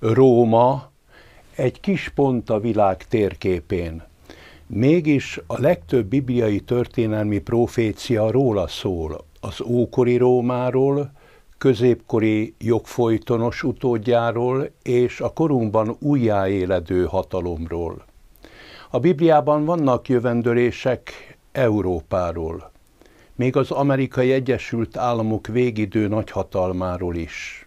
Róma egy kis pont a világ térképén. Mégis a legtöbb bibliai történelmi profécia róla szól, az ókori Rómáról, középkori jogfolytonos utódjáról és a korunkban újjáéledő hatalomról. A Bibliában vannak jövendőlések Európáról, még az amerikai Egyesült Államok végidő nagyhatalmáról is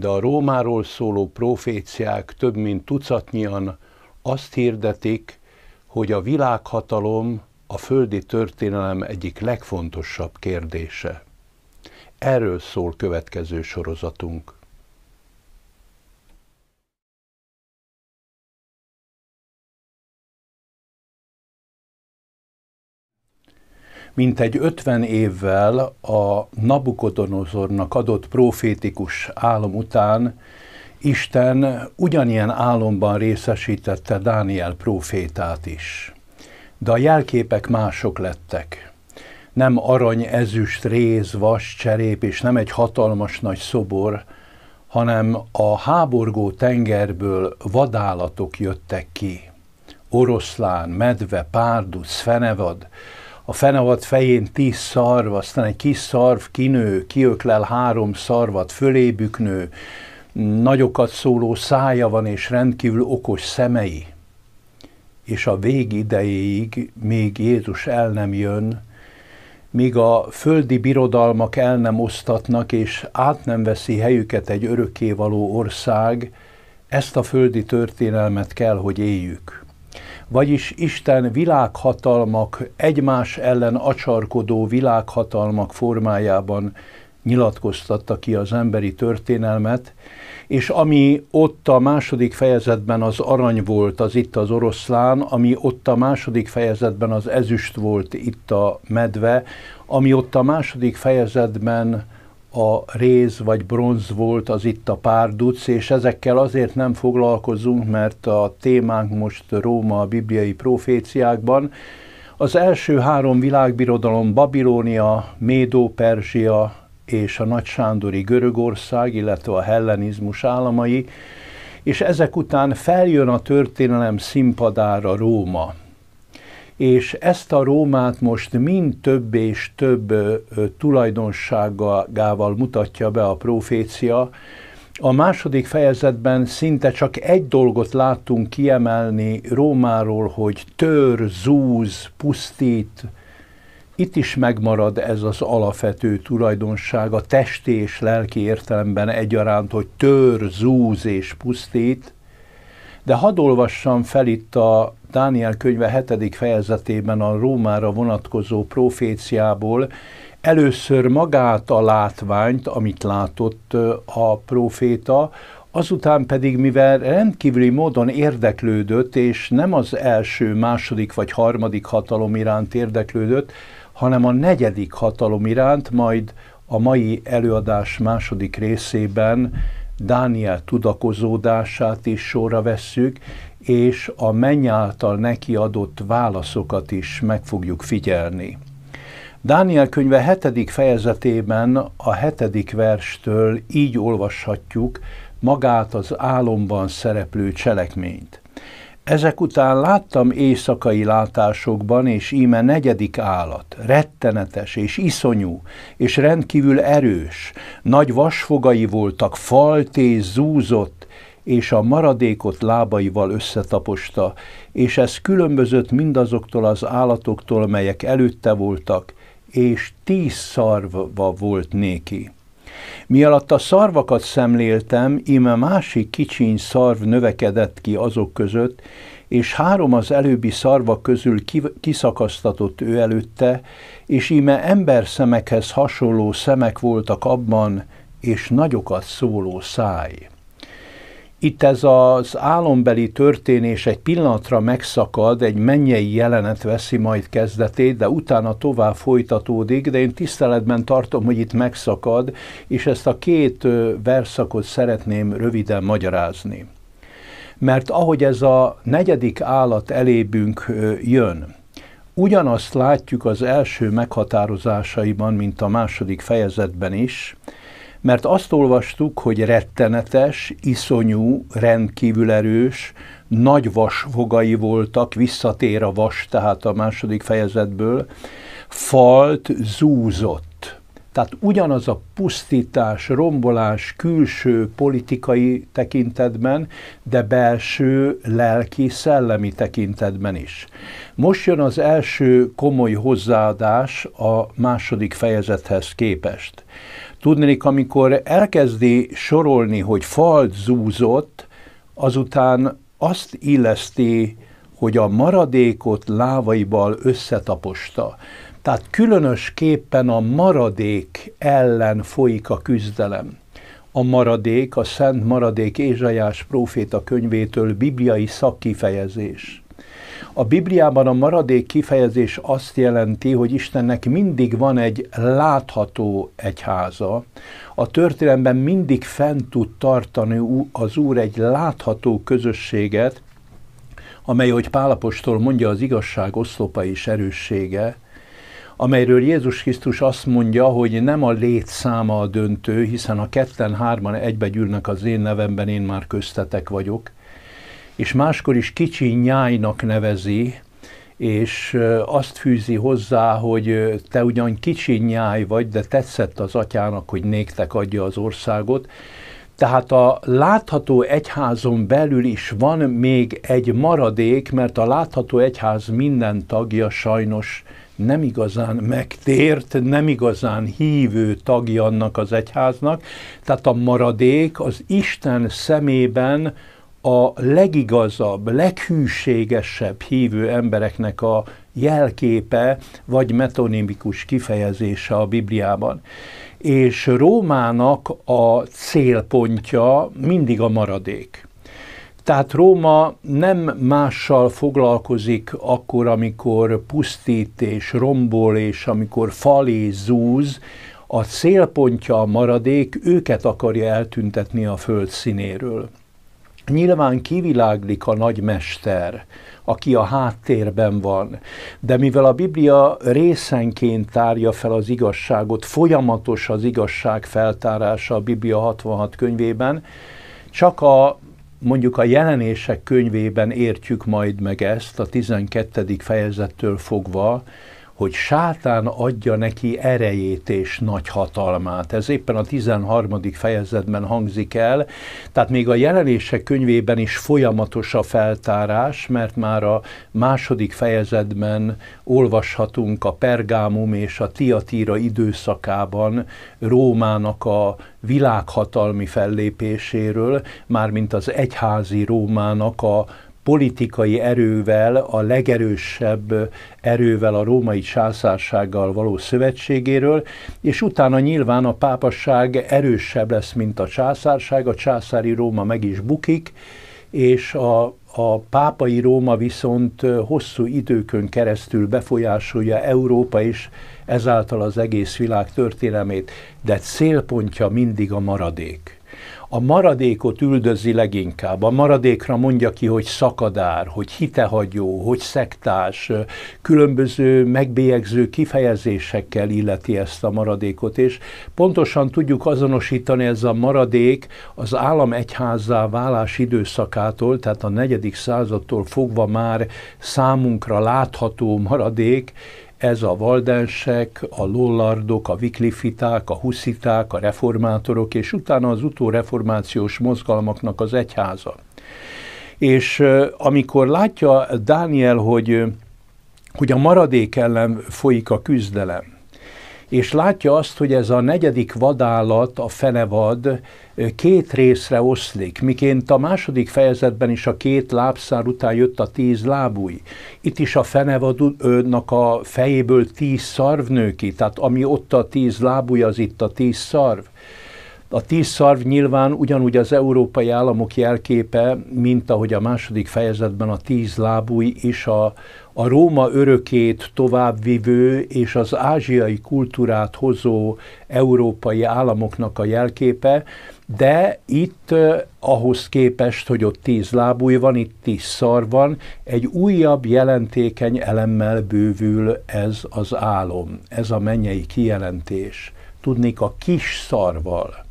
de a Rómáról szóló proféciák több mint tucatnyian azt hirdetik, hogy a világhatalom a földi történelem egyik legfontosabb kérdése. Erről szól következő sorozatunk. egy 50 évvel a Nabukodonozornak adott profétikus álom után Isten ugyanilyen álomban részesítette Dániel profétát is. De a jelképek mások lettek. Nem arany, ezüst, réz, vas, cserép, és nem egy hatalmas nagy szobor, hanem a háborgó tengerből vadállatok jöttek ki. Oroszlán, medve, párdus, fenevad, a fenevad fején tíz szarv, aztán egy kis szarv kinő, kiöklel három szarvat, fölébük nő, nagyokat szóló szája van és rendkívül okos szemei. És a végidejéig, még Jézus el nem jön, míg a földi birodalmak el nem osztatnak és át nem veszi helyüket egy örökkévaló ország, ezt a földi történelmet kell, hogy éljük vagyis Isten világhatalmak, egymás ellen acsarkodó világhatalmak formájában nyilatkoztatta ki az emberi történelmet, és ami ott a második fejezetben az arany volt, az itt az oroszlán, ami ott a második fejezetben az ezüst volt, itt a medve, ami ott a második fejezetben a réz vagy bronz volt az itt a párduc, és ezekkel azért nem foglalkozunk, mert a témánk most Róma a bibliai proféciákban. Az első három világbirodalom Babilónia, Médó, Perzsia és a Nagy Sándori Görögország, illetve a hellenizmus államai, és ezek után feljön a történelem színpadára Róma és ezt a Rómát most mind több és több tulajdonságával mutatja be a profécia. A második fejezetben szinte csak egy dolgot láttunk kiemelni Rómáról, hogy tör, zúz, pusztít, itt is megmarad ez az alapvető tulajdonsága testi és lelki értelemben egyaránt, hogy tör, zúz és pusztít, de hadd olvassam fel itt a Dániel könyve 7. fejezetében a Rómára vonatkozó proféciából először magát a látványt, amit látott a proféta, azután pedig, mivel rendkívüli módon érdeklődött, és nem az első, második vagy harmadik hatalom iránt érdeklődött, hanem a negyedik hatalom iránt, majd a mai előadás második részében Dániel tudakozódását is sorra vesszük, és a menny által neki adott válaszokat is meg fogjuk figyelni. Dániel könyve hetedik fejezetében a hetedik verstől így olvashatjuk magát az álomban szereplő cselekményt. Ezek után láttam éjszakai látásokban, és íme negyedik állat, rettenetes és iszonyú, és rendkívül erős, nagy vasfogai voltak, falté zúzott, és a maradékot lábaival összetaposta, és ez különbözött mindazoktól az állatoktól, melyek előtte voltak, és tíz szarva volt néki. Mi alatt a szarvakat szemléltem, íme másik kicsiny szarv növekedett ki azok között, és három az előbbi szarva közül kiszakasztatott ő előtte, és íme szemekhez hasonló szemek voltak abban, és nagyokat szóló száj. Itt ez az álombeli történés egy pillanatra megszakad, egy mennyei jelenet veszi majd kezdetét, de utána tovább folytatódik, de én tiszteletben tartom, hogy itt megszakad, és ezt a két verszakot szeretném röviden magyarázni. Mert ahogy ez a negyedik állat elébünk jön, ugyanazt látjuk az első meghatározásaiban, mint a második fejezetben is, mert azt olvastuk, hogy rettenetes, iszonyú, rendkívül erős, nagy vasfogai voltak, visszatér a vas, tehát a második fejezetből, falt zúzott. Tehát ugyanaz a pusztítás, rombolás külső politikai tekintetben, de belső lelki, szellemi tekintetben is. Most jön az első komoly hozzáadás a második fejezethez képest. Tudnék, amikor elkezdi sorolni, hogy falt zúzott, azután azt illeszti, hogy a maradékot lávaival összetaposta. Tehát különösképpen a maradék ellen folyik a küzdelem. A maradék, a szent maradék Ézsajás próféta könyvétől bibliai szakkifejezés. A Bibliában a maradék kifejezés azt jelenti, hogy Istennek mindig van egy látható egyháza. A történelemben mindig fent tud tartani az Úr egy látható közösséget, amely, hogy Pálapostól mondja, az igazság oszlopa és erőssége, amelyről Jézus Krisztus azt mondja, hogy nem a létszáma a döntő, hiszen a ketten-hárman egybegyűlnek az én nevemben, én már köztetek vagyok, és máskor is kicsi nyájnak nevezi, és azt fűzi hozzá, hogy te ugyan kicsi nyáj vagy, de tetszett az atyának, hogy néktek adja az országot. Tehát a látható egyházon belül is van még egy maradék, mert a látható egyház minden tagja sajnos nem igazán megtért, nem igazán hívő tagja annak az egyháznak. Tehát a maradék az Isten szemében a legigazabb, leghűségesebb hívő embereknek a jelképe vagy metonimikus kifejezése a Bibliában. És Rómának a célpontja mindig a maradék. Tehát Róma nem mással foglalkozik akkor, amikor pusztít és rombol, és amikor és zúz, a célpontja a maradék, őket akarja eltüntetni a föld színéről. Nyilván kiviláglik a nagy mester, aki a háttérben van, de mivel a Biblia részenként tárja fel az igazságot, folyamatos az igazság feltárása a Biblia 66 könyvében, csak a mondjuk a jelenések könyvében értjük majd meg ezt, a 12. fejezettől fogva, hogy sátán adja neki erejét és nagy hatalmát. Ez éppen a 13. fejezetben hangzik el, tehát még a jelenések könyvében is folyamatos a feltárás, mert már a második fejezetben olvashatunk a Pergámum és a tiatíra időszakában Rómának a világhatalmi fellépéséről, mármint az egyházi Rómának a politikai erővel, a legerősebb erővel, a római császársággal való szövetségéről, és utána nyilván a pápasság erősebb lesz, mint a császárság, a császári Róma meg is bukik, és a, a pápai Róma viszont hosszú időkön keresztül befolyásolja Európa és ezáltal az egész világ történelmét, de célpontja mindig a maradék a maradékot üldözi leginkább. A maradékra mondja ki, hogy szakadár, hogy hitehagyó, hogy szektás, különböző megbélyegző kifejezésekkel illeti ezt a maradékot, és pontosan tudjuk azonosítani ez a maradék az állam egyházzá válás időszakától, tehát a negyedik századtól fogva már számunkra látható maradék, ez a valdensek, a lollardok, a viklifiták, a husziták, a reformátorok, és utána az utóreformációs mozgalmaknak az egyháza. És amikor látja Dániel, hogy, hogy a maradék ellen folyik a küzdelem, és látja azt, hogy ez a negyedik vadállat, a fenevad, két részre oszlik, miként a második fejezetben is a két lábszár után jött a tíz lábúj. Itt is a fenevadnak a fejéből tíz szarv nő ki, tehát ami ott a tíz lábúj, az itt a tíz szarv. A tíz szarv nyilván ugyanúgy az európai államok jelképe, mint ahogy a második fejezetben a tíz lábúj is a, a Róma örökét továbbvivő és az ázsiai kultúrát hozó európai államoknak a jelképe, de itt ahhoz képest, hogy ott tíz lábúj van, itt tíz szar van, egy újabb jelentékeny elemmel bővül ez az álom, ez a mennyei kijelentés. Tudnék a kis szarval.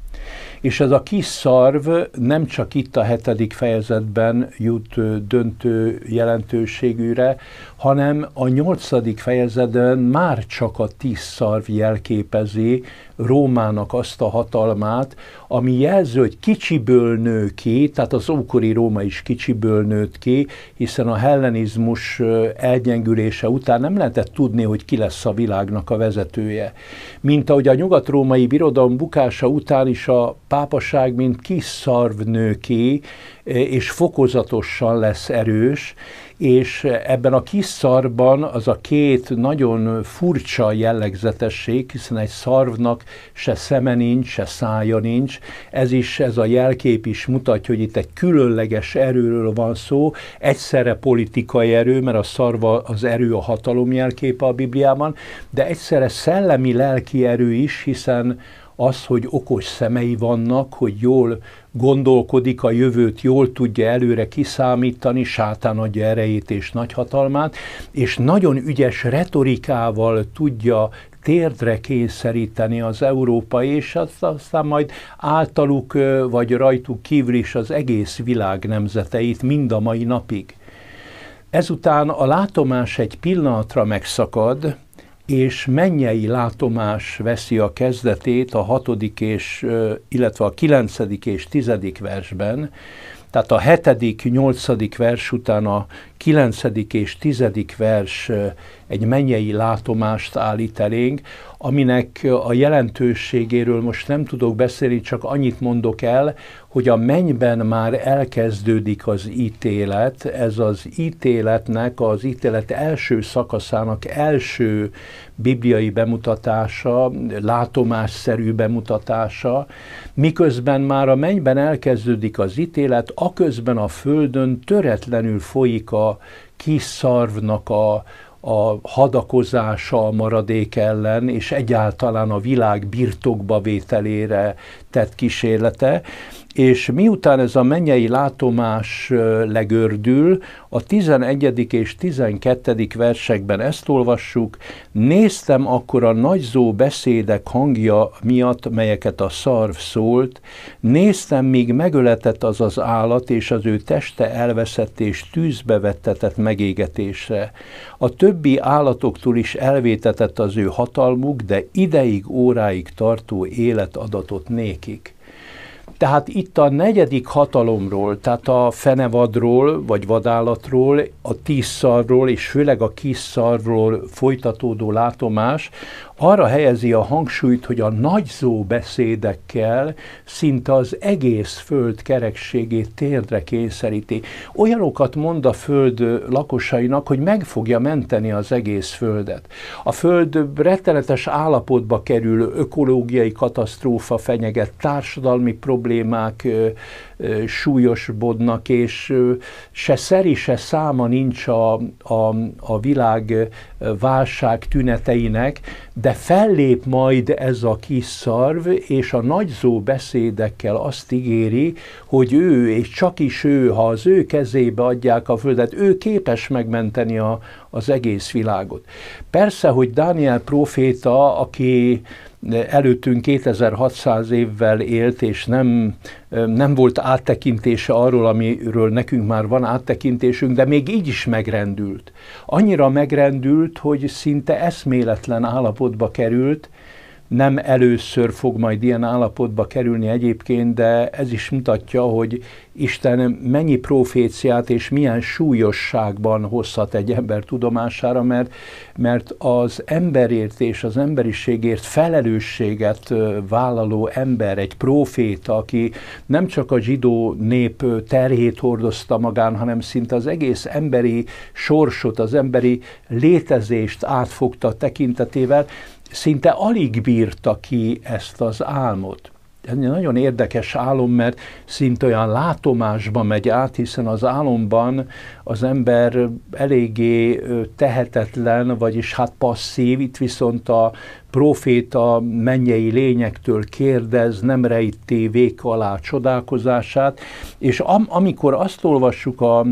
És ez a kis szarv nem csak itt a hetedik fejezetben jut döntő jelentőségűre, hanem a nyolcadik fejezetben már csak a tíz szarv jelképezi Rómának azt a hatalmát, ami jelző, hogy kicsiből nő ki, tehát az ókori Róma is kicsiből nőtt ki, hiszen a hellenizmus elgyengülése után nem lehetett tudni, hogy ki lesz a világnak a vezetője. Mint ahogy a nyugat-római birodalom bukása után is a pápaság, mint kis szarv nő ki, és fokozatosan lesz erős, és ebben a kis szarban az a két nagyon furcsa jellegzetesség, hiszen egy szarvnak se szeme nincs, se szája nincs, ez is, ez a jelkép is mutatja, hogy itt egy különleges erőről van szó, egyszerre politikai erő, mert a szarva az erő a hatalom jelképe a Bibliában, de egyszerre szellemi lelki erő is, hiszen az, hogy okos szemei vannak, hogy jól gondolkodik a jövőt, jól tudja előre kiszámítani, sátán adja erejét és nagy hatalmát, és nagyon ügyes retorikával tudja térdre kényszeríteni az Európa és aztán majd általuk vagy rajtuk kívül is az egész világ nemzeteit mind a mai napig. Ezután a látomás egy pillanatra megszakad, és mennyei látomás veszi a kezdetét a hatodik és, illetve a kilencedik és tizedik versben, tehát a hetedik, nyolcadik vers után a kilencedik és tizedik vers egy mennyei látomást állít elénk, aminek a jelentőségéről most nem tudok beszélni, csak annyit mondok el, hogy a mennyben már elkezdődik az ítélet, ez az ítéletnek, az ítélet első szakaszának első bibliai bemutatása, látomásszerű bemutatása, miközben már a mennyben elkezdődik az ítélet, aközben a földön töretlenül folyik a kis szarvnak a, a hadakozása a maradék ellen, és egyáltalán a világ birtokba vételére tett kísérlete, és miután ez a mennyei látomás legördül, a 11. és 12. versekben ezt olvassuk, néztem akkor a nagyzó beszédek hangja miatt, melyeket a szarv szólt, néztem, míg megöletett az az állat, és az ő teste elveszett és tűzbe vettetett megégetésre. A többi állatoktól is elvétetett az ő hatalmuk, de ideig óráig tartó élet adatot nékik. Tehát itt a negyedik hatalomról, tehát a fenevadról, vagy vadállatról, a tízszarról, és főleg a kiszarról folytatódó látomás, arra helyezi a hangsúlyt, hogy a nagyzó beszédekkel szinte az egész föld kerekségét térdre kényszeríti. Olyanokat mond a föld lakosainak, hogy meg fogja menteni az egész földet. A föld rettenetes állapotba kerül, ökológiai katasztrófa fenyeget, társadalmi problémák súlyosbodnak, és se szeri, se száma nincs a, a, a világ válság tüneteinek, de fellép majd ez a kis szarv, és a nagyzó beszédekkel azt ígéri, hogy ő, és csak is ő, ha az ő kezébe adják a földet, ő képes megmenteni a, az egész világot. Persze, hogy Dániel proféta, aki előttünk 2600 évvel élt, és nem, nem volt áttekintése arról, amiről nekünk már van áttekintésünk, de még így is megrendült. Annyira megrendült, hogy szinte eszméletlen állapotba került, nem először fog majd ilyen állapotba kerülni egyébként, de ez is mutatja, hogy Isten mennyi proféciát és milyen súlyosságban hozhat egy ember tudomására, mert, mert az emberért és az emberiségért felelősséget vállaló ember, egy proféta, aki nem csak a zsidó nép terhét hordozta magán, hanem szinte az egész emberi sorsot, az emberi létezést átfogta tekintetével, szinte alig bírta ki ezt az álmot. Ez egy nagyon érdekes álom, mert szinte olyan látomásba megy át, hiszen az álomban az ember eléggé tehetetlen, vagyis hát passzív, itt viszont a proféta mennyei lényektől kérdez, nem rejté vék alá csodálkozását, és am- amikor azt olvassuk a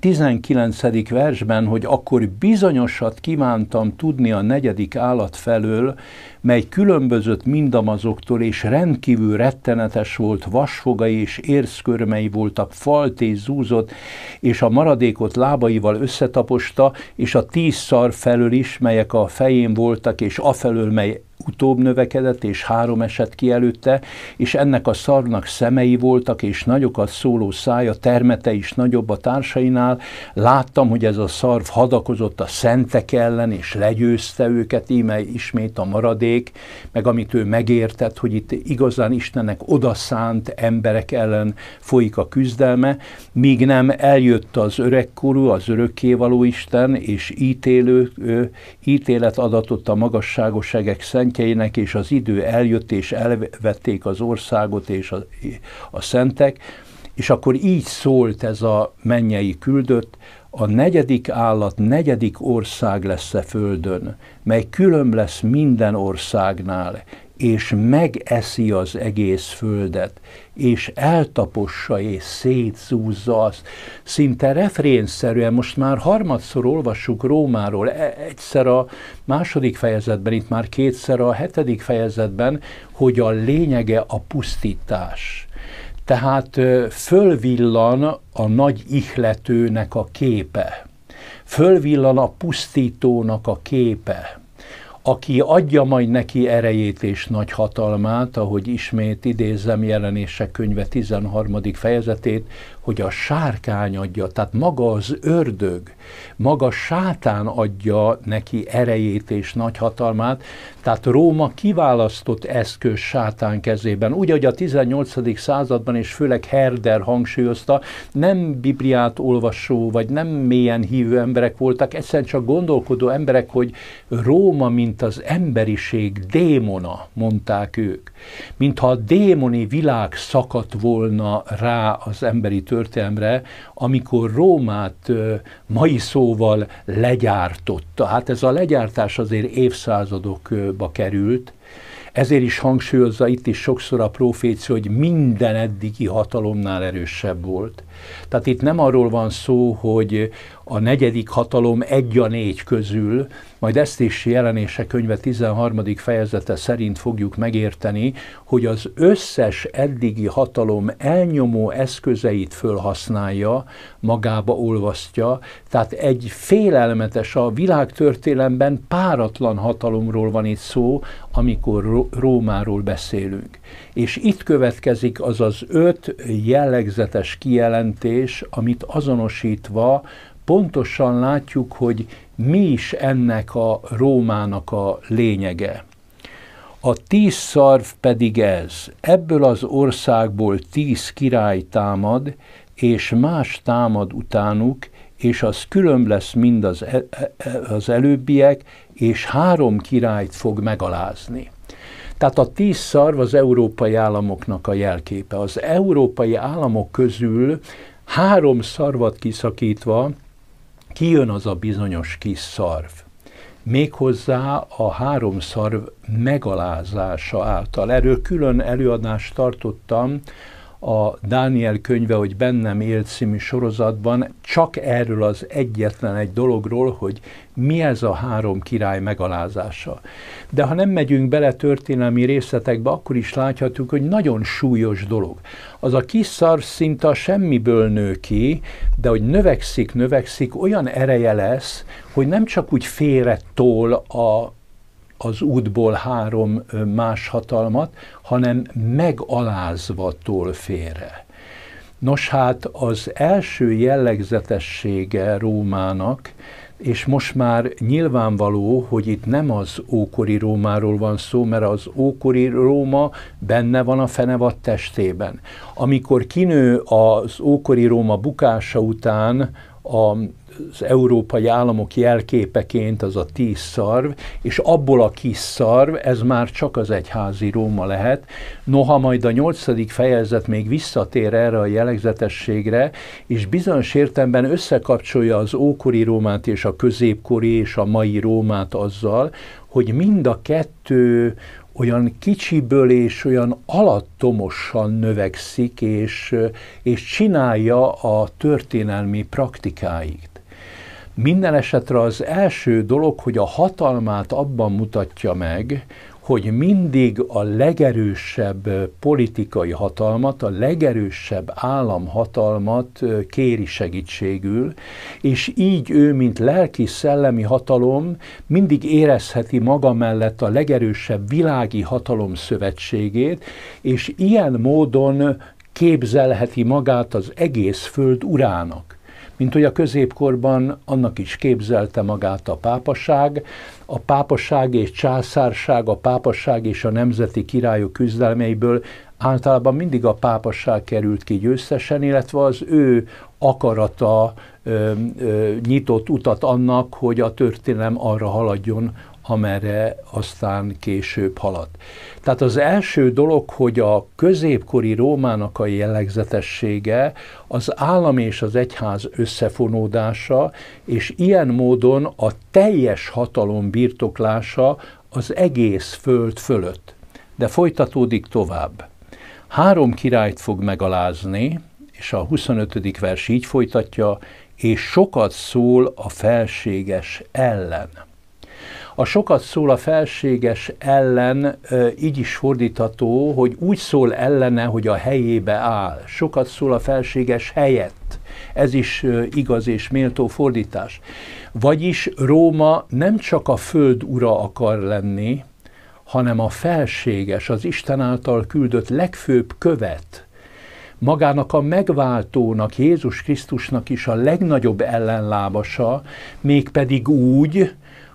19. versben, hogy akkor bizonyosat kívántam tudni a negyedik állat felől, mely különbözött mindamazoktól, és rendkívül rettenetes volt, vasfogai és érszkörmei voltak, és zúzott, és a maradékot lábaival összetaposta, és a tíz szar felől is, melyek a fején voltak, és afelől, mely utóbb növekedett, és három esett ki előtte, és ennek a szarnak szemei voltak, és nagyokat szóló szája, termete is nagyobb a társainál. Láttam, hogy ez a szarv hadakozott a szentek ellen, és legyőzte őket, íme ismét a maradék, meg amit ő megértett, hogy itt igazán Istennek odaszánt emberek ellen folyik a küzdelme, míg nem eljött az öregkorú, az örökkévaló Isten, és ítélő, ítélet adatott a magasságos egek szent szentjeinek, és az idő eljött, és elvették az országot és a, a szentek, és akkor így szólt ez a mennyei küldött, a negyedik állat negyedik ország lesz a földön, mely külön lesz minden országnál, és megeszi az egész földet, és eltapossa és szétszúzza azt. Szinte refrénszerűen, most már harmadszor olvassuk Rómáról, e- egyszer a második fejezetben, itt már kétszer a hetedik fejezetben, hogy a lényege a pusztítás. Tehát fölvillan a nagy ihletőnek a képe, fölvillan a pusztítónak a képe aki adja majd neki erejét és nagy hatalmát, ahogy ismét idézem jelenések könyve 13. fejezetét, hogy a sárkány adja, tehát maga az ördög, maga sátán adja neki erejét és nagyhatalmát, tehát Róma kiválasztott eszköz sátán kezében. Úgy, ahogy a 18. században, és főleg Herder hangsúlyozta, nem Bibliát olvasó, vagy nem mélyen hívő emberek voltak, egyszerűen csak gondolkodó emberek, hogy Róma, mint az emberiség démona, mondták ők mintha a démoni világ szakadt volna rá az emberi történelmre, amikor Rómát mai szóval legyártotta. Hát ez a legyártás azért évszázadokba került, ezért is hangsúlyozza itt is sokszor a proféció, hogy minden eddigi hatalomnál erősebb volt. Tehát itt nem arról van szó, hogy a negyedik hatalom egy a négy közül, majd ezt is jelenése könyve 13. fejezete szerint fogjuk megérteni, hogy az összes eddigi hatalom elnyomó eszközeit fölhasználja, magába olvasztja, tehát egy félelmetes, a világtörténelemben páratlan hatalomról van itt szó, amikor Rómáról beszélünk. És itt következik az az öt jellegzetes kijelentés, amit azonosítva pontosan látjuk, hogy mi is ennek a Rómának a lényege. A tíz szarv pedig ez, ebből az országból tíz király támad, és más támad utánuk, és az külön lesz mind az, el, e- e- az előbbiek, és három királyt fog megalázni. Tehát a tíz szarv az európai államoknak a jelképe. Az európai államok közül három szarvat kiszakítva, kijön az a bizonyos kis szarv. Méghozzá a három szarv megalázása által. Erről külön előadást tartottam a Dániel könyve, hogy bennem élt című sorozatban csak erről az egyetlen egy dologról, hogy mi ez a három király megalázása. De ha nem megyünk bele történelmi részletekbe, akkor is láthatjuk, hogy nagyon súlyos dolog. Az a kis szar szinte semmiből nő ki, de hogy növekszik, növekszik, olyan ereje lesz, hogy nem csak úgy félre tól a, az útból három más hatalmat, hanem megalázva tol félre. Nos hát az első jellegzetessége Rómának, és most már nyilvánvaló, hogy itt nem az ókori Rómáról van szó, mert az ókori Róma benne van a fenevad testében. Amikor kinő az ókori Róma bukása után a az európai államok jelképeként az a tíz szarv, és abból a kis szarv, ez már csak az egyházi Róma lehet. Noha majd a nyolcadik fejezet még visszatér erre a jellegzetességre, és bizonyos értelemben összekapcsolja az ókori Rómát és a középkori és a mai Rómát azzal, hogy mind a kettő olyan kicsiből és olyan alattomosan növekszik, és, és csinálja a történelmi praktikáit. Minden esetre az első dolog, hogy a hatalmát abban mutatja meg, hogy mindig a legerősebb politikai hatalmat, a legerősebb államhatalmat kéri segítségül, és így ő, mint lelki-szellemi hatalom, mindig érezheti maga mellett a legerősebb világi hatalom szövetségét, és ilyen módon képzelheti magát az egész föld urának mint hogy a középkorban annak is képzelte magát a pápaság, a pápaság és császárság, a pápaság és a nemzeti királyok küzdelmeiből általában mindig a pápaság került ki győztesen, illetve az ő akarata ö, ö, nyitott utat annak, hogy a történelem arra haladjon, amerre aztán később haladt. Tehát az első dolog, hogy a középkori Rómának a jellegzetessége az állam és az egyház összefonódása, és ilyen módon a teljes hatalom birtoklása az egész föld fölött. De folytatódik tovább. Három királyt fog megalázni, és a 25. vers így folytatja, és sokat szól a felséges ellen. A sokat szól a felséges ellen így is fordítható, hogy úgy szól ellene, hogy a helyébe áll. Sokat szól a felséges helyett. Ez is igaz és méltó fordítás. Vagyis Róma nem csak a föld ura akar lenni, hanem a felséges, az Isten által küldött legfőbb követ, magának a megváltónak, Jézus Krisztusnak is a legnagyobb ellenlábasa, mégpedig úgy,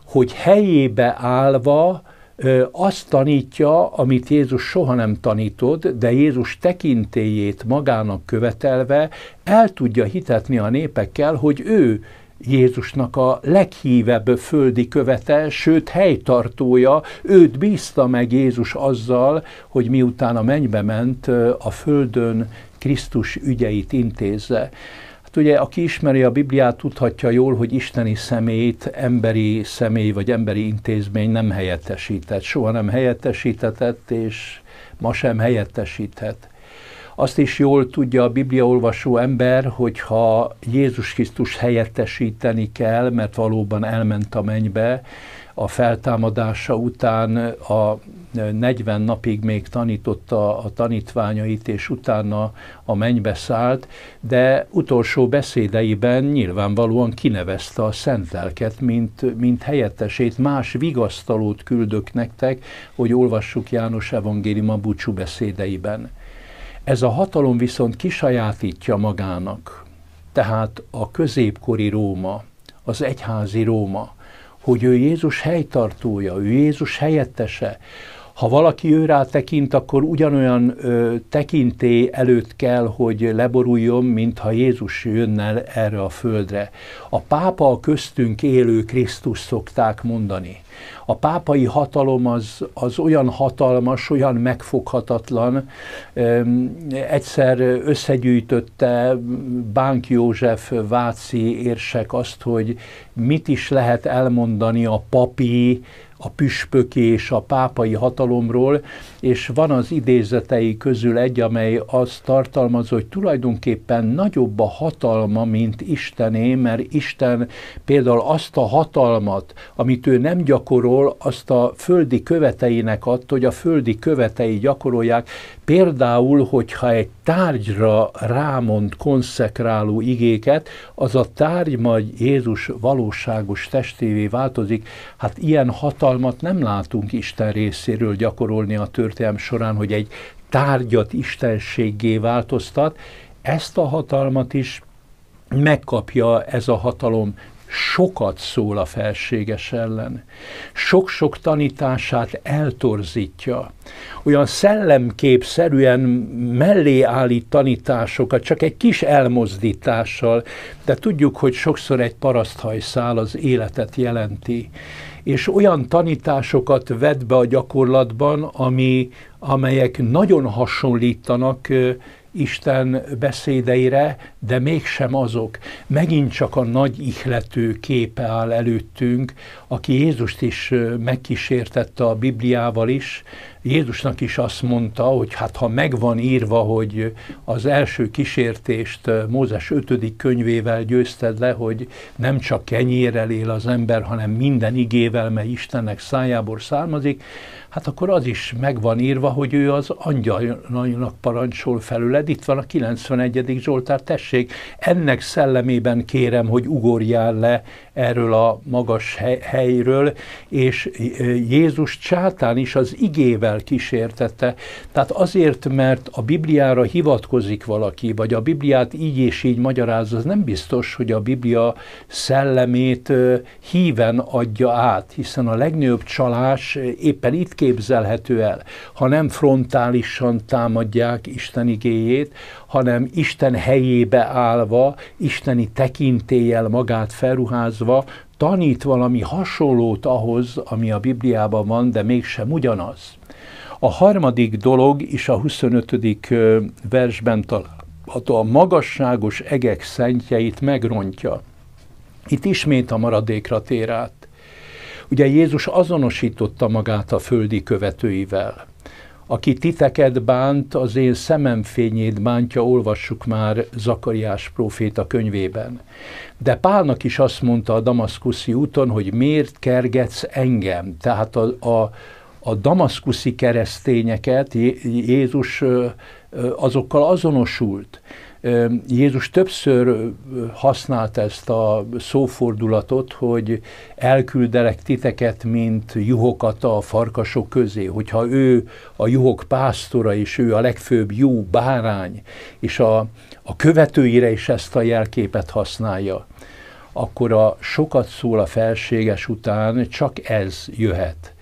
hogy helyébe állva azt tanítja, amit Jézus soha nem tanított, de Jézus tekintélyét magának követelve el tudja hitetni a népekkel, hogy ő Jézusnak a leghívebb földi követe, sőt helytartója, őt bízta meg Jézus azzal, hogy miután a mennybe ment, a földön Krisztus ügyeit intézze. Hát ugye, aki ismeri a Bibliát, tudhatja jól, hogy isteni szemét emberi személy vagy emberi intézmény nem helyettesített, soha nem helyettesítetett, és ma sem helyettesíthet. Azt is jól tudja a bibliaolvasó ember, hogyha Jézus Krisztus helyettesíteni kell, mert valóban elment a mennybe, a feltámadása után a 40 napig még tanította a tanítványait, és utána a mennybe szállt, de utolsó beszédeiben nyilvánvalóan kinevezte a szentelket, mint, mint helyettesét. Más vigasztalót küldök nektek, hogy olvassuk János evangélium a búcsú beszédeiben. Ez a hatalom viszont kisajátítja magának, tehát a középkori Róma, az egyházi Róma, hogy ő Jézus helytartója, ő Jézus helyettese. Ha valaki őrá tekint, akkor ugyanolyan ö, tekinté előtt kell, hogy leboruljon, mintha Jézus jönne erre a földre. A pápa a köztünk élő Krisztus szokták mondani a pápai hatalom az, az olyan hatalmas, olyan megfoghatatlan, egyszer összegyűjtötte Bánk József Váci érsek azt, hogy mit is lehet elmondani a papi a püspöki és a pápai hatalomról, és van az idézetei közül egy, amely azt tartalmaz, hogy tulajdonképpen nagyobb a hatalma, mint Istené, mert Isten például azt a hatalmat, amit ő nem gyakorol, azt a földi követeinek ad, hogy a földi követei gyakorolják. Például, hogyha egy tárgyra rámond konszekráló igéket, az a tárgy majd Jézus valóságos testévé változik. Hát ilyen hatalmat nem látunk Isten részéről gyakorolni a történelm során, hogy egy tárgyat istenséggé változtat. Ezt a hatalmat is megkapja ez a hatalom sokat szól a felséges ellen. Sok-sok tanítását eltorzítja. Olyan szellemképszerűen mellé állít tanításokat, csak egy kis elmozdítással, de tudjuk, hogy sokszor egy paraszthajszál az életet jelenti és olyan tanításokat vet be a gyakorlatban, ami, amelyek nagyon hasonlítanak Isten beszédeire, de mégsem azok. Megint csak a nagy ihlető képe áll előttünk, aki Jézust is megkísértette a Bibliával is, Jézusnak is azt mondta, hogy hát ha megvan írva, hogy az első kísértést Mózes 5. könyvével győzted le, hogy nem csak kenyérrel él az ember, hanem minden igével, mely Istennek szájából származik, hát akkor az is megvan írva, hogy ő az angyalnak parancsol felüled. Itt van a 91. Zsoltár, tessék, ennek szellemében kérem, hogy ugorjál le erről a magas helyről, és Jézus csátán is az igével erővel kísértette. Tehát azért, mert a Bibliára hivatkozik valaki, vagy a Bibliát így és így magyarázza, az nem biztos, hogy a Biblia szellemét híven adja át, hiszen a legnagyobb csalás éppen itt képzelhető el, ha nem frontálisan támadják Isten igéjét, hanem Isten helyébe állva, isteni tekintéllyel magát felruházva, tanít valami hasonlót ahhoz, ami a Bibliában van, de mégsem ugyanaz. A harmadik dolog is a 25. versben található, a magasságos egek szentjeit megrontja. Itt ismét a maradékra tér át. Ugye Jézus azonosította magát a földi követőivel. Aki titeket bánt, az én szemem fényét bántja, olvassuk már Zakariás a könyvében. De Pálnak is azt mondta a damaszkuszi úton, hogy miért kergetsz engem? Tehát a, a a damaszkuszi keresztényeket Jézus azokkal azonosult. Jézus többször használta ezt a szófordulatot, hogy elküldelek titeket, mint juhokat a farkasok közé, hogyha ő a juhok pásztora, és ő a legfőbb jó bárány, és a, a követőire is ezt a jelképet használja, akkor a sokat szól a felséges után csak ez jöhet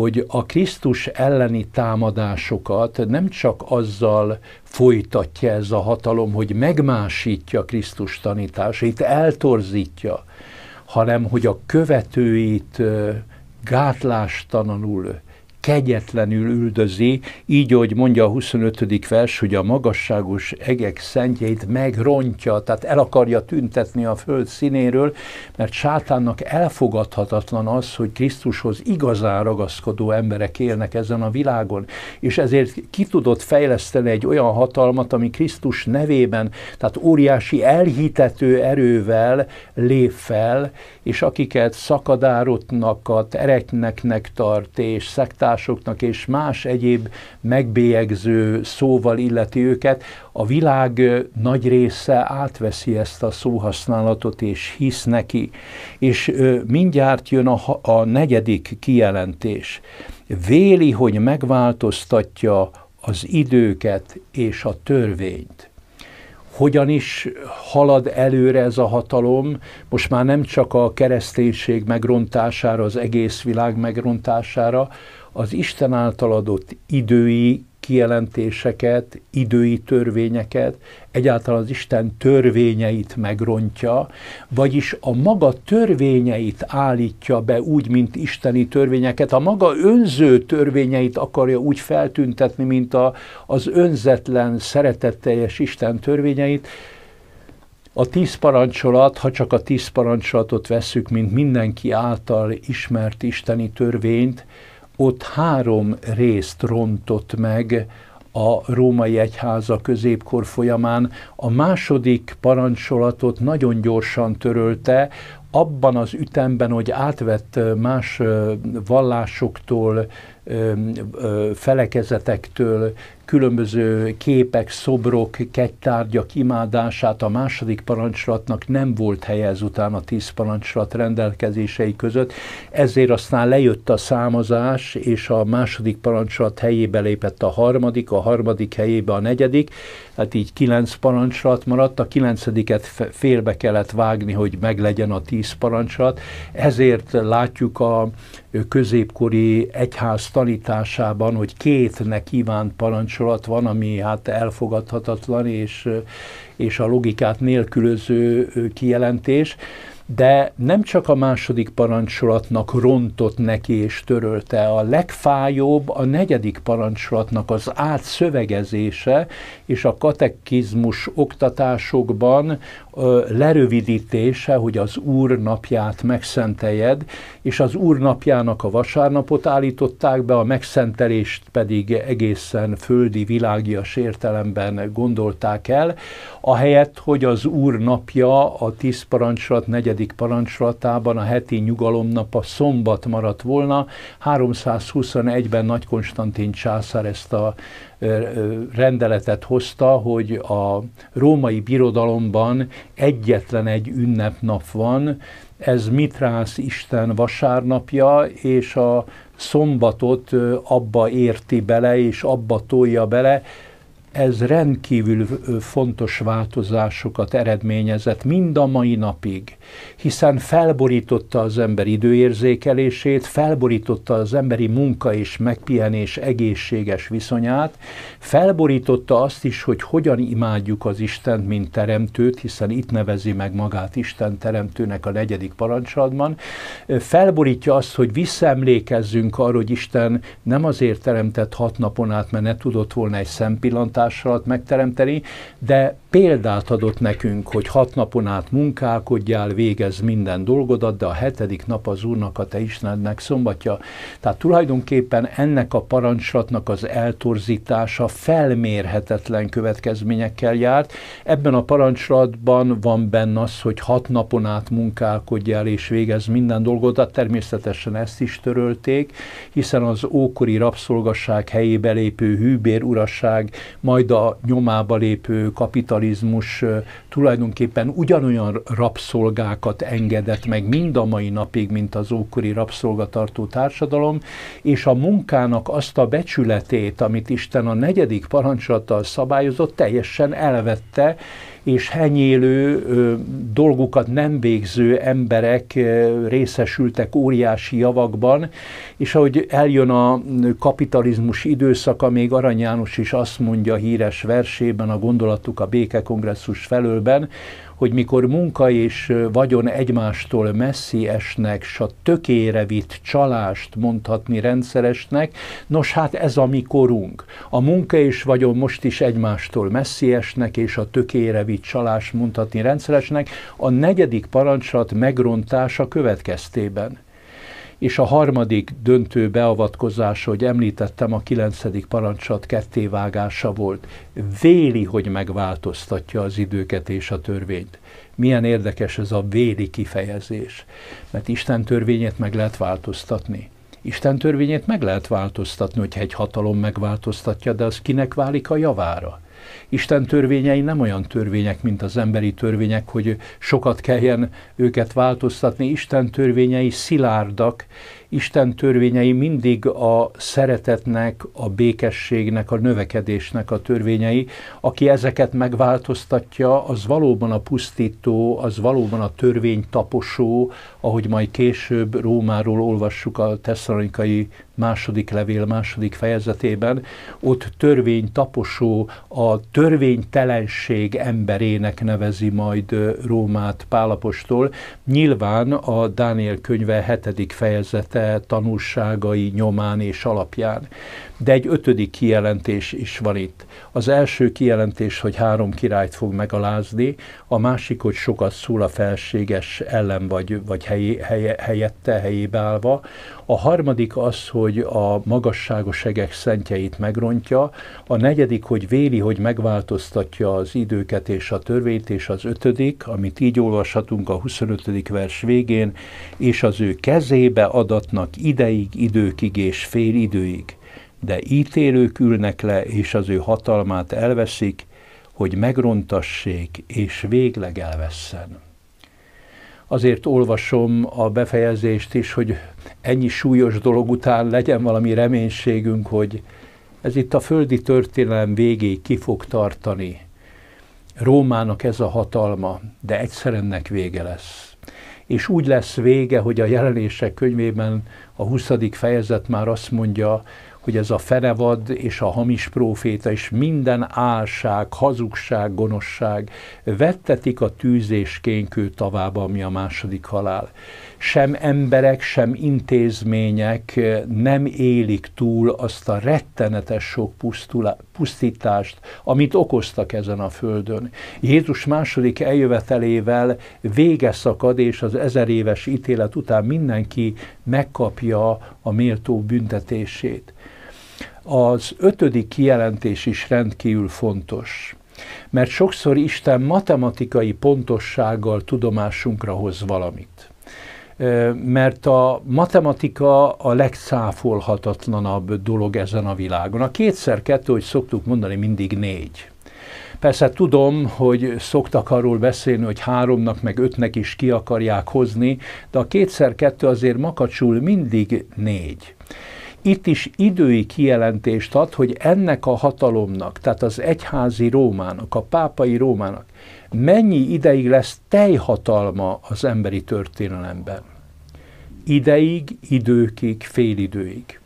hogy a Krisztus elleni támadásokat nem csak azzal folytatja ez a hatalom, hogy megmásítja Krisztus tanításait, eltorzítja, hanem hogy a követőit gátlástalanul kegyetlenül üldözi, így, hogy mondja a 25. vers, hogy a magasságos egek szentjeit megrontja, tehát el akarja tüntetni a föld színéről, mert sátánnak elfogadhatatlan az, hogy Krisztushoz igazán ragaszkodó emberek élnek ezen a világon, és ezért ki tudott fejleszteni egy olyan hatalmat, ami Krisztus nevében, tehát óriási elhitető erővel lép fel, és akiket szakadárotnakat, erekneknek tart, és szektár vallásoknak és más egyéb megbélyegző szóval illeti őket, a világ nagy része átveszi ezt a szóhasználatot és hisz neki. És mindjárt jön a, a negyedik kijelentés. Véli, hogy megváltoztatja az időket és a törvényt hogyan is halad előre ez a hatalom, most már nem csak a kereszténység megrontására, az egész világ megrontására, az Isten által adott idői kijelentéseket, idői törvényeket, egyáltalán az Isten törvényeit megrontja, vagyis a maga törvényeit állítja be úgy, mint isteni törvényeket, a maga önző törvényeit akarja úgy feltüntetni, mint a, az önzetlen, szeretetteljes Isten törvényeit, a tíz parancsolat, ha csak a tíz parancsolatot vesszük, mint mindenki által ismert isteni törvényt, ott három részt rontott meg a római egyháza középkor folyamán. A második parancsolatot nagyon gyorsan törölte, abban az ütemben, hogy átvett más vallásoktól, felekezetektől különböző képek, szobrok, kegytárgyak imádását a második parancslatnak nem volt helye ezután a tíz parancslat rendelkezései között, ezért aztán lejött a számozás, és a második parancslat helyébe lépett a harmadik, a harmadik helyébe a negyedik, tehát így kilenc parancslat maradt, a kilencediket félbe kellett vágni, hogy meglegyen a tíz parancslat, ezért látjuk a középkori egyház tanításában, hogy kétnek kívánt parancsolat van, ami hát elfogadhatatlan és, és a logikát nélkülöző kijelentés de nem csak a második parancsolatnak rontott neki és törölte, a legfájóbb a negyedik parancsolatnak az átszövegezése, és a katekizmus oktatásokban lerövidítése, hogy az Úr napját megszenteljed, és az Úr napjának a vasárnapot állították be, a megszentelést pedig egészen földi, világias értelemben gondolták el, ahelyett, hogy az Úr napja a tíz parancsolat negyedik parancsolatában a heti nyugalomnap a szombat maradt volna. 321-ben Nagy Konstantin császár ezt a rendeletet hozta, hogy a római birodalomban egyetlen egy ünnepnap van, ez Mitrász Isten vasárnapja, és a szombatot abba érti bele, és abba tolja bele, ez rendkívül fontos változásokat eredményezett mind a mai napig, hiszen felborította az ember időérzékelését, felborította az emberi munka és megpihenés egészséges viszonyát, felborította azt is, hogy hogyan imádjuk az Istent, mint teremtőt, hiszen itt nevezi meg magát Isten teremtőnek a negyedik parancsadban, felborítja azt, hogy visszaemlékezzünk arra, hogy Isten nem azért teremtett hat napon át, mert ne tudott volna egy szempillantást, tudással megteremteni, de példát adott nekünk, hogy hat napon át munkálkodjál, végez minden dolgodat, de a hetedik nap az Úrnak, a te Istenednek szombatja. Tehát tulajdonképpen ennek a parancslatnak az eltorzítása felmérhetetlen következményekkel járt. Ebben a parancsolatban van benne az, hogy hat napon át munkálkodjál és végez minden dolgodat. Hát természetesen ezt is törölték, hiszen az ókori rabszolgasság helyébe lépő hűbér urasság ma majd a nyomába lépő kapitalizmus tulajdonképpen ugyanolyan rabszolgákat engedett meg mind a mai napig, mint az ókori rabszolgatartó társadalom, és a munkának azt a becsületét, amit Isten a negyedik parancsolattal szabályozott, teljesen elvette, és henyélő dolgukat nem végző emberek részesültek óriási javakban, és ahogy eljön a kapitalizmus időszaka, még Arany János is azt mondja híres versében, a gondolatuk a békekongresszus felőlben, hogy mikor munka és vagyon egymástól messzi esnek, s a tökére vitt csalást mondhatni rendszeresnek, nos hát ez a mi korunk. A munka és vagyon most is egymástól messzi esnek, és a tökére vitt csalást mondhatni rendszeresnek, a negyedik parancsat megrontása következtében és a harmadik döntő beavatkozás, hogy említettem, a kilencedik parancsat kettévágása volt. Véli, hogy megváltoztatja az időket és a törvényt. Milyen érdekes ez a véli kifejezés, mert Isten törvényét meg lehet változtatni. Isten törvényét meg lehet változtatni, hogyha egy hatalom megváltoztatja, de az kinek válik a javára? Isten törvényei nem olyan törvények, mint az emberi törvények, hogy sokat kelljen őket változtatni. Isten törvényei szilárdak, Isten törvényei mindig a szeretetnek, a békességnek, a növekedésnek a törvényei. Aki ezeket megváltoztatja, az valóban a pusztító, az valóban a törvény taposó. ahogy majd később Rómáról olvassuk a tesszalonikai második levél második fejezetében, ott törvény taposó, a törvénytelenség emberének nevezi majd Rómát Pálapostól. Nyilván a Dániel könyve hetedik fejezete élete tanulságai nyomán és alapján. De egy ötödik kijelentés is van itt. Az első kijelentés, hogy három királyt fog megalázni, a másik, hogy sokat szól a felséges ellen, vagy, vagy helye, helye, helyette, helyébe állva. A harmadik az, hogy a magasságos egek szentjeit megrontja. A negyedik, hogy véli, hogy megváltoztatja az időket és a törvényt, és az ötödik, amit így olvashatunk a 25. vers végén, és az ő kezébe adatnak ideig, időkig és fél időig de ítélők ülnek le, és az ő hatalmát elveszik, hogy megrontassék, és végleg elvesszen. Azért olvasom a befejezést is, hogy ennyi súlyos dolog után legyen valami reménységünk, hogy ez itt a földi történelem végéig ki fog tartani. Rómának ez a hatalma, de egyszer ennek vége lesz. És úgy lesz vége, hogy a jelenések könyvében a 20. fejezet már azt mondja, hogy ez a fenevad és a hamis próféta és minden álság, hazugság, gonoszság vettetik a tűz és kénkő tavába, ami a második halál. Sem emberek, sem intézmények nem élik túl azt a rettenetes sok pusztulá, pusztítást, amit okoztak ezen a földön. Jézus második eljövetelével vége szakad, és az ezer éves ítélet után mindenki megkapja a méltó büntetését. Az ötödik kijelentés is rendkívül fontos, mert sokszor Isten matematikai pontossággal tudomásunkra hoz valamit mert a matematika a legszáfolhatatlanabb dolog ezen a világon. A kétszer kettő, hogy szoktuk mondani, mindig négy. Persze tudom, hogy szoktak arról beszélni, hogy háromnak meg ötnek is ki akarják hozni, de a kétszer kettő azért makacsul mindig négy itt is idői kijelentést ad, hogy ennek a hatalomnak, tehát az egyházi Rómának, a pápai Rómának mennyi ideig lesz teljhatalma az emberi történelemben. Ideig, időkig, félidőig.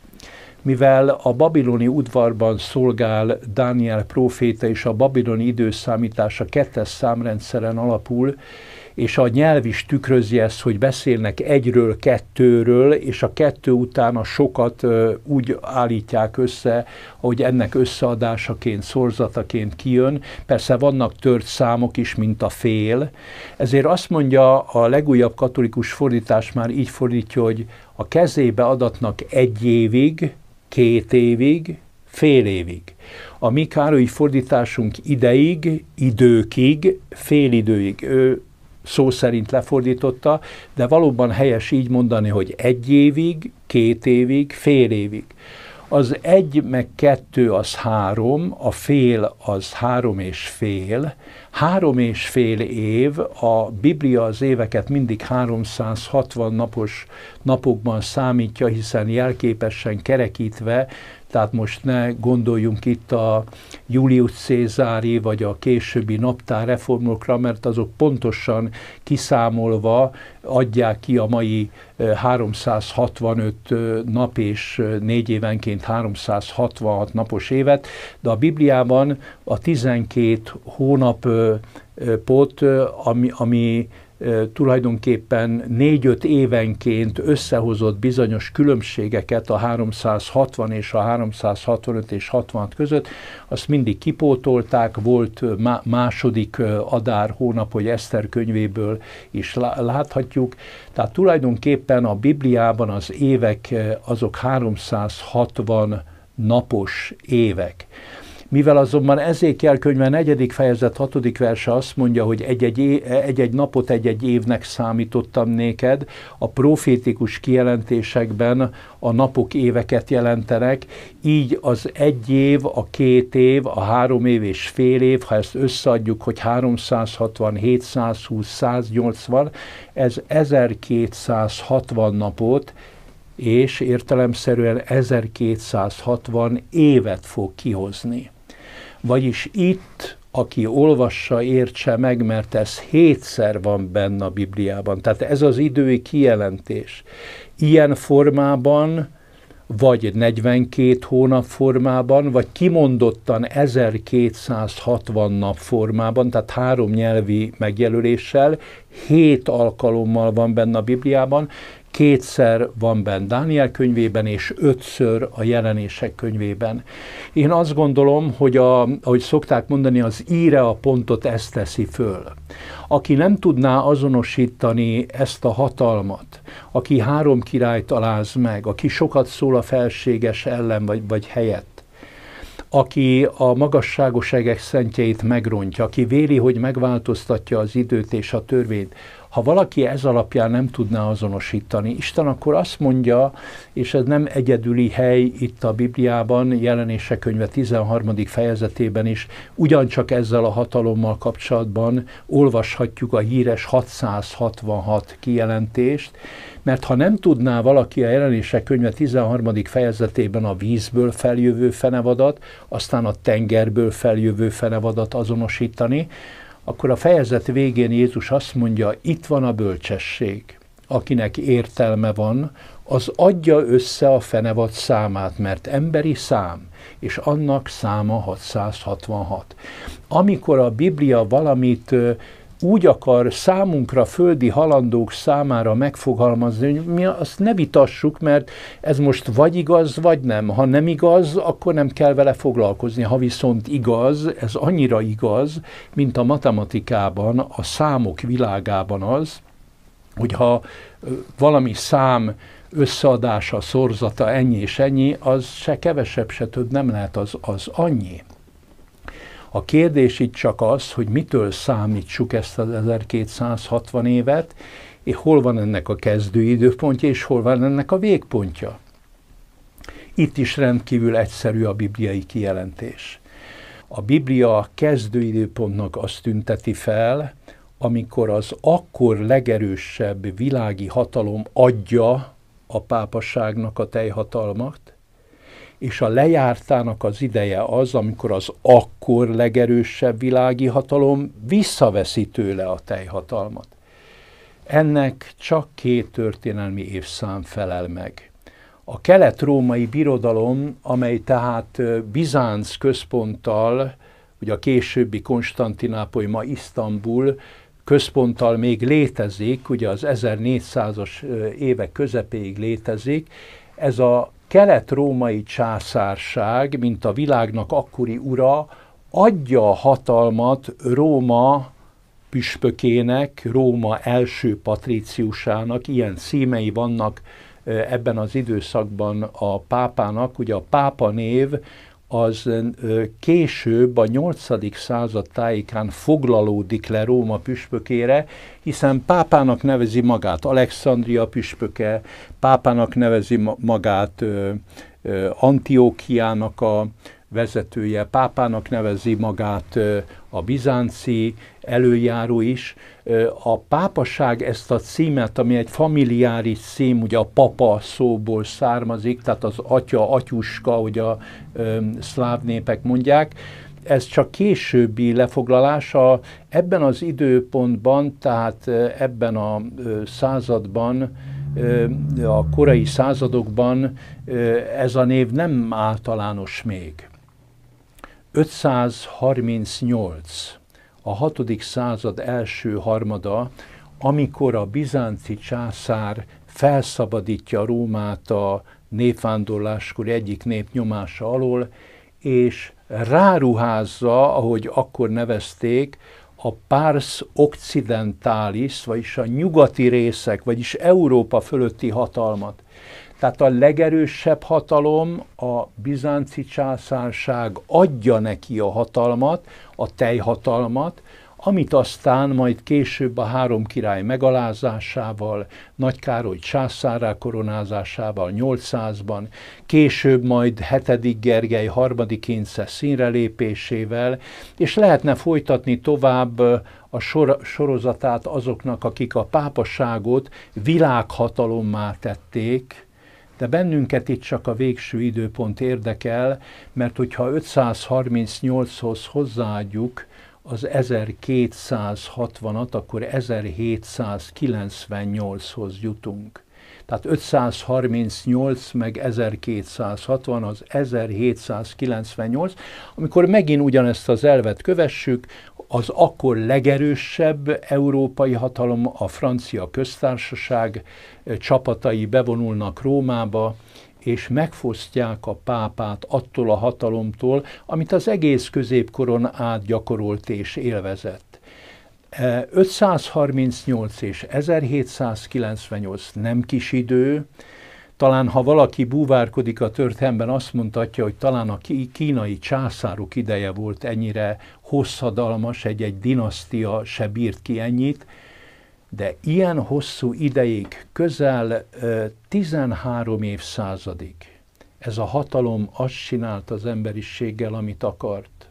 Mivel a babiloni udvarban szolgál Dániel próféta és a babiloni időszámítása kettes számrendszeren alapul, és a nyelv is tükrözi ezt, hogy beszélnek egyről, kettőről, és a kettő után a sokat úgy állítják össze, hogy ennek összeadásaként, szorzataként kijön. Persze vannak tört számok is, mint a fél. Ezért azt mondja a legújabb katolikus fordítás már így fordítja, hogy a kezébe adatnak egy évig, két évig, fél évig. A mi Károlyi fordításunk ideig, időkig, fél időig. Ő szó szerint lefordította, de valóban helyes így mondani, hogy egy évig, két évig, fél évig. Az egy meg kettő az három, a fél az három és fél, Három és fél év, a Biblia az éveket mindig 360 napos napokban számítja, hiszen jelképesen kerekítve, tehát most ne gondoljunk itt a Julius Cézári vagy a későbbi reformokra, mert azok pontosan kiszámolva adják ki a mai 365 nap és négy évenként 366 napos évet, de a Bibliában a 12 hónap pot, ami, ami tulajdonképpen 4-5 évenként összehozott bizonyos különbségeket a 360 és a 365 és 66 között, azt mindig kipótolták, volt második adár hónap, hogy Eszter könyvéből is láthatjuk. Tehát tulajdonképpen a Bibliában az évek azok 360 napos évek. Mivel azonban ezékel könyve 4. fejezet 6. verse azt mondja, hogy egy-egy, egy-egy napot egy-egy évnek számítottam néked, a profétikus kijelentésekben a napok éveket jelentenek, így az egy év, a két év, a három év és fél év, ha ezt összeadjuk, hogy 360, 720, 180, ez 1260 napot, és értelemszerűen 1260 évet fog kihozni. Vagyis itt, aki olvassa, értse meg, mert ez hétszer van benne a Bibliában. Tehát ez az idői kijelentés. Ilyen formában, vagy 42 hónap formában, vagy kimondottan 1260 nap formában, tehát három nyelvi megjelöléssel, hét alkalommal van benne a Bibliában, kétszer van benne Dániel könyvében, és ötször a jelenések könyvében. Én azt gondolom, hogy a, ahogy szokták mondani, az íre a pontot ezt teszi föl. Aki nem tudná azonosítani ezt a hatalmat, aki három királyt aláz meg, aki sokat szól a felséges ellen vagy, vagy helyett, aki a magasságos egek szentjeit megrontja, aki véli, hogy megváltoztatja az időt és a törvényt, ha valaki ez alapján nem tudná azonosítani, Isten akkor azt mondja, és ez nem egyedüli hely itt a Bibliában, jelenések könyve 13. fejezetében is, ugyancsak ezzel a hatalommal kapcsolatban olvashatjuk a híres 666 kijelentést, mert ha nem tudná valaki a jelenések könyve 13. fejezetében a vízből feljövő fenevadat, aztán a tengerből feljövő fenevadat azonosítani, akkor a fejezet végén Jézus azt mondja, itt van a bölcsesség, akinek értelme van, az adja össze a fenevad számát, mert emberi szám, és annak száma 666. Amikor a Biblia valamit úgy akar számunkra, földi halandók számára megfogalmazni, hogy mi azt ne vitassuk, mert ez most vagy igaz, vagy nem. Ha nem igaz, akkor nem kell vele foglalkozni. Ha viszont igaz, ez annyira igaz, mint a matematikában, a számok világában az, hogyha valami szám összeadása, szorzata ennyi és ennyi, az se kevesebb, se több nem lehet, az, az annyi. A kérdés itt csak az, hogy mitől számítsuk ezt az 1260 évet, és hol van ennek a kezdő időpontja, és hol van ennek a végpontja. Itt is rendkívül egyszerű a bibliai kijelentés. A Biblia kezdő időpontnak azt tünteti fel, amikor az akkor legerősebb világi hatalom adja a pápaságnak a tejhatalmat, és a lejártának az ideje az, amikor az akkor legerősebb világi hatalom visszaveszi tőle a tejhatalmat. Ennek csak két történelmi évszám felel meg. A kelet-római birodalom, amely tehát Bizánc központtal, ugye a későbbi Konstantinápoly, ma Isztambul központtal még létezik, ugye az 1400-as évek közepéig létezik, ez a kelet-római császárság, mint a világnak akkori ura, adja a hatalmat Róma püspökének, Róma első patríciusának, ilyen szímei vannak ebben az időszakban a pápának. Ugye a pápa név az később a 8. század tájékán foglalódik le Róma püspökére, hiszen pápának nevezi magát Alexandria püspöke, pápának nevezi magát Antiókiának a vezetője, pápának nevezi magát a bizánci előjáró is. A pápaság ezt a címet, ami egy familiáris cím, ugye a papa szóból származik, tehát az atya, atyuska, hogy a szláv népek mondják, ez csak későbbi lefoglalása. Ebben az időpontban, tehát ebben a században, a korai századokban ez a név nem általános még. 538, a 6. század első harmada, amikor a bizánci császár felszabadítja Rómát a népvándorláskor egyik nép nyomása alól, és ráruházza, ahogy akkor nevezték, a pars occidentalis, vagyis a nyugati részek, vagyis Európa fölötti hatalmat. Tehát a legerősebb hatalom a bizánci császárság adja neki a hatalmat, a tejhatalmat, amit aztán majd később a három király megalázásával, Nagy Károly császárá koronázásával 800-ban, később majd 7. Gergely harmadik ince színre lépésével, és lehetne folytatni tovább a sor- sorozatát azoknak, akik a pápaságot világhatalommá tették, de bennünket itt csak a végső időpont érdekel, mert hogyha 538-hoz hozzáadjuk az 1260-at, akkor 1798-hoz jutunk. Tehát 538 meg 1260 az 1798, amikor megint ugyanezt az elvet kövessük, az akkor legerősebb európai hatalom, a francia köztársaság eh, csapatai bevonulnak Rómába, és megfosztják a pápát attól a hatalomtól, amit az egész középkoron át gyakorolt és élvezett. 538 eh, és 1798 nem kis idő, talán ha valaki búvárkodik a történetben, azt mondhatja, hogy talán a kínai császárok ideje volt ennyire hosszadalmas, egy-egy dinasztia se bírt ki ennyit, de ilyen hosszú ideig, közel 13 évszázadig ez a hatalom azt csinált az emberiséggel, amit akart.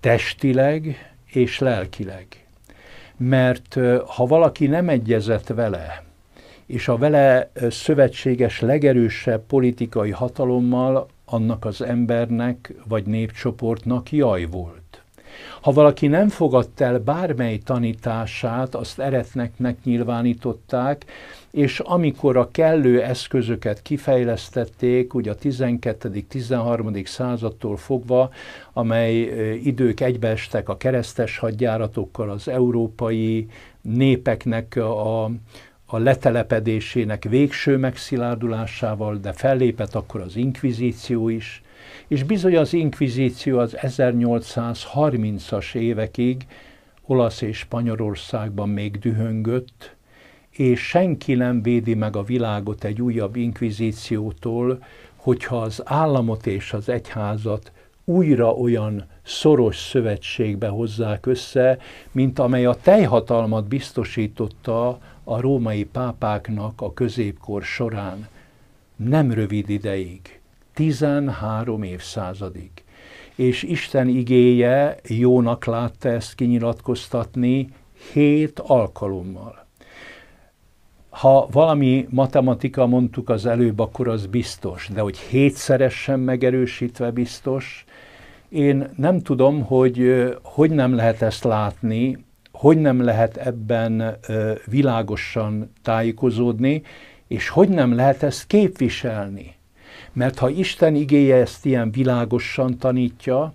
Testileg és lelkileg. Mert ha valaki nem egyezett vele, és a vele szövetséges legerősebb politikai hatalommal annak az embernek vagy népcsoportnak jaj volt. Ha valaki nem fogadta el bármely tanítását, azt eretneknek nyilvánították, és amikor a kellő eszközöket kifejlesztették, ugye a 12.-13. századtól fogva, amely idők egybeestek a keresztes hadjáratokkal, az európai népeknek a, a letelepedésének végső megszilárdulásával, de fellépett akkor az inkvizíció is, és bizony az inkvizíció az 1830-as évekig Olasz és Spanyolországban még dühöngött, és senki nem védi meg a világot egy újabb inkvizíciótól, hogyha az államot és az egyházat újra olyan szoros szövetségbe hozzák össze, mint amely a teljhatalmat biztosította a római pápáknak a középkor során nem rövid ideig, 13 évszázadig. És Isten igéje jónak látta ezt kinyilatkoztatni hét alkalommal. Ha valami matematika mondtuk az előbb, akkor az biztos, de hogy hétszeresen megerősítve biztos, én nem tudom, hogy hogy nem lehet ezt látni, hogy nem lehet ebben világosan tájékozódni, és hogy nem lehet ezt képviselni. Mert ha Isten igéje ezt ilyen világosan tanítja,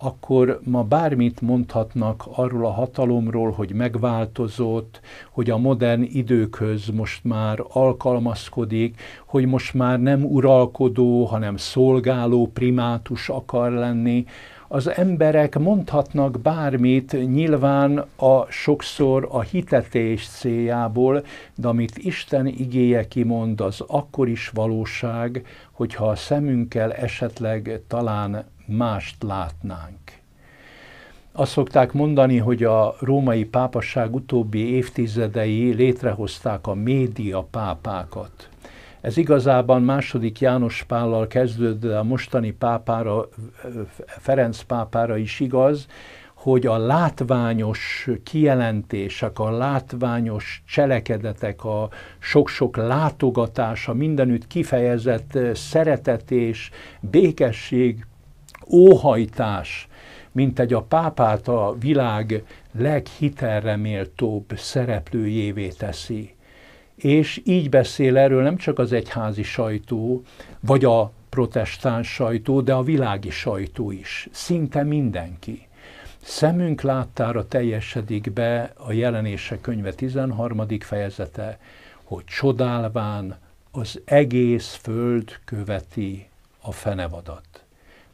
akkor ma bármit mondhatnak arról a hatalomról, hogy megváltozott, hogy a modern időkhöz most már alkalmazkodik, hogy most már nem uralkodó, hanem szolgáló primátus akar lenni, az emberek mondhatnak bármit, nyilván a sokszor a hitetés céljából, de amit Isten igéje kimond, az akkor is valóság, hogyha a szemünkkel esetleg talán mást látnánk. Azt szokták mondani, hogy a római pápaság utóbbi évtizedei létrehozták a média pápákat. Ez igazában második János Pállal kezdődő a mostani pápára, Ferenc pápára is igaz, hogy a látványos kijelentések, a látványos cselekedetek, a sok-sok látogatása, mindenütt kifejezett szeretetés, békesség, óhajtás, mint egy a pápát a világ leghitelreméltóbb méltóbb szereplőjévé teszi és így beszél erről nem csak az egyházi sajtó, vagy a protestáns sajtó, de a világi sajtó is. Szinte mindenki. Szemünk láttára teljesedik be a jelenése könyve 13. fejezete, hogy csodálván az egész föld követi a fenevadat.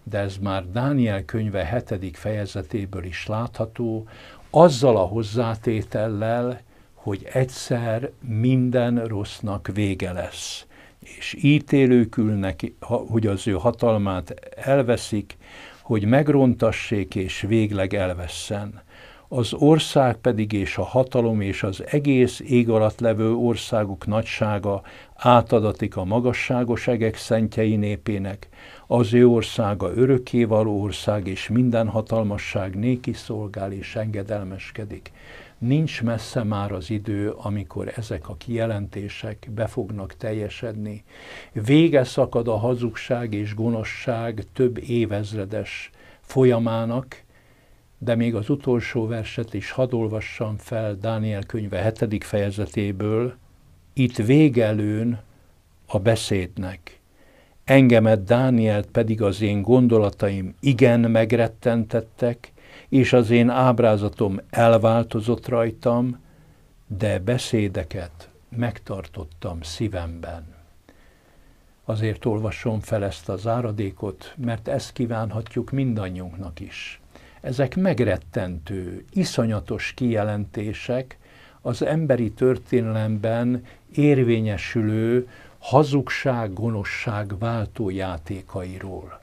De ez már Dániel könyve 7. fejezetéből is látható, azzal a hozzátétellel, hogy egyszer minden rossznak vége lesz, és ítélők ülnek, hogy az ő hatalmát elveszik, hogy megrontassék és végleg elvesszen. Az ország pedig és a hatalom és az egész ég alatt levő országuk nagysága átadatik a magasságos egek szentjei népének, az ő országa örökkévaló ország, és minden hatalmasság néki szolgál és engedelmeskedik nincs messze már az idő, amikor ezek a kijelentések be fognak teljesedni. Vége szakad a hazugság és gonoszság több évezredes folyamának, de még az utolsó verset is hadd olvassam fel Dániel könyve 7. fejezetéből. Itt végelőn a beszédnek. Engemet Dánielt pedig az én gondolataim igen megrettentettek, és az én ábrázatom elváltozott rajtam, de beszédeket megtartottam szívemben. Azért olvasom fel ezt a záradékot, mert ezt kívánhatjuk mindannyiunknak is. Ezek megrettentő, iszonyatos kijelentések, az emberi történelemben érvényesülő hazugság, gonosság váltó játékairól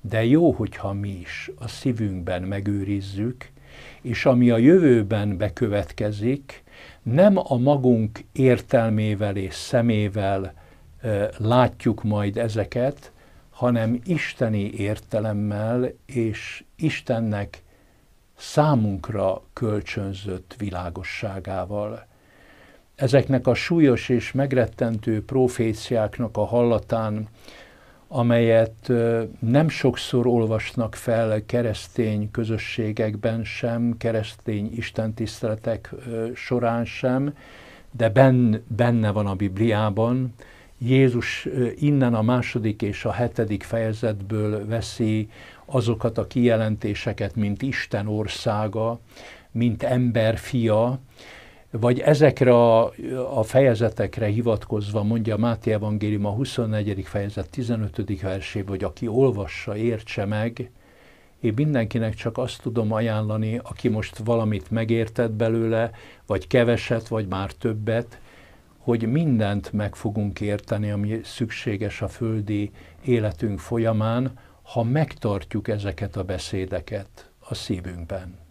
de jó, hogyha mi is a szívünkben megőrizzük, és ami a jövőben bekövetkezik, nem a magunk értelmével és szemével e, látjuk majd ezeket, hanem isteni értelemmel és Istennek számunkra kölcsönzött világosságával. Ezeknek a súlyos és megrettentő proféciáknak a hallatán amelyet nem sokszor olvasnak fel keresztény közösségekben sem, keresztény istentiszteletek során sem, de benne van a Bibliában. Jézus innen a második és a hetedik fejezetből veszi azokat a kijelentéseket, mint Isten országa, mint ember fia, vagy ezekre a, a fejezetekre hivatkozva mondja Máté Evangélium a 24. fejezet 15. versé, hogy aki olvassa, értse meg, én mindenkinek csak azt tudom ajánlani, aki most valamit megértett belőle, vagy keveset, vagy már többet, hogy mindent meg fogunk érteni, ami szükséges a földi életünk folyamán, ha megtartjuk ezeket a beszédeket a szívünkben.